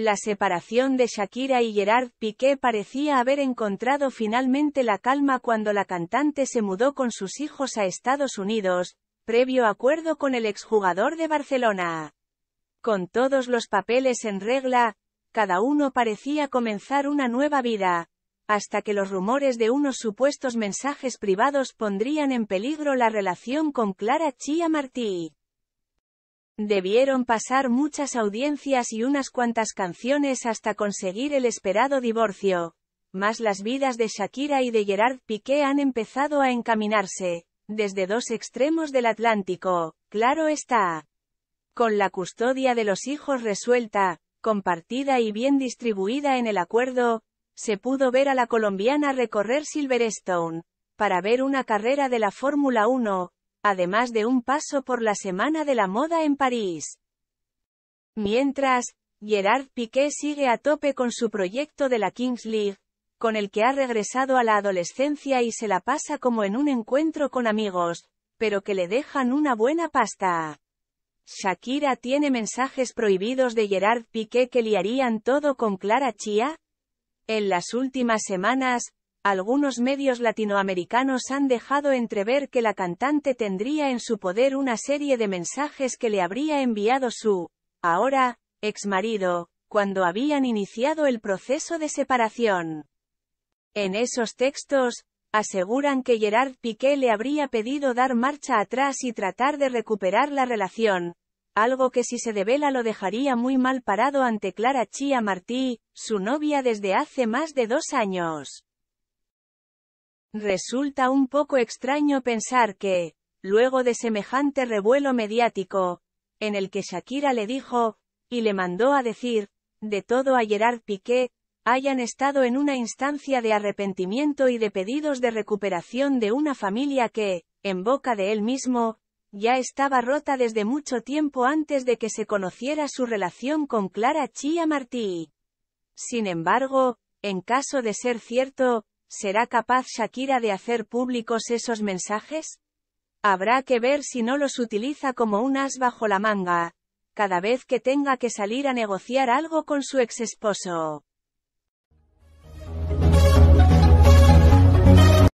La separación de Shakira y Gerard Piqué parecía haber encontrado finalmente la calma cuando la cantante se mudó con sus hijos a Estados Unidos, previo acuerdo con el exjugador de Barcelona. Con todos los papeles en regla, cada uno parecía comenzar una nueva vida, hasta que los rumores de unos supuestos mensajes privados pondrían en peligro la relación con Clara Chia Martí. Debieron pasar muchas audiencias y unas cuantas canciones hasta conseguir el esperado divorcio. Más las vidas de Shakira y de Gerard Piqué han empezado a encaminarse, desde dos extremos del Atlántico, claro está. Con la custodia de los hijos resuelta, compartida y bien distribuida en el acuerdo, se pudo ver a la colombiana recorrer Silverstone, para ver una carrera de la Fórmula 1, además de un paso por la Semana de la Moda en París. Mientras, Gerard Piqué sigue a tope con su proyecto de la Kings League, con el que ha regresado a la adolescencia y se la pasa como en un encuentro con amigos, pero que le dejan una buena pasta. Shakira tiene mensajes prohibidos de Gerard Piqué que liarían todo con Clara Chía. En las últimas semanas, algunos medios latinoamericanos han dejado entrever que la cantante tendría en su poder una serie de mensajes que le habría enviado su, ahora, ex marido, cuando habían iniciado el proceso de separación. En esos textos, aseguran que Gerard Piqué le habría pedido dar marcha atrás y tratar de recuperar la relación, algo que si se devela lo dejaría muy mal parado ante Clara Chia Martí, su novia desde hace más de dos años. Resulta un poco extraño pensar que, luego de semejante revuelo mediático, en el que Shakira le dijo, y le mandó a decir, de todo a Gerard Piqué, hayan estado en una instancia de arrepentimiento y de pedidos de recuperación de una familia que, en boca de él mismo, ya estaba rota desde mucho tiempo antes de que se conociera su relación con Clara Chia Martí. Sin embargo, en caso de ser cierto, ¿Será capaz Shakira de hacer públicos esos mensajes? Habrá que ver si no los utiliza como un as bajo la manga, cada vez que tenga que salir a negociar algo con su ex esposo.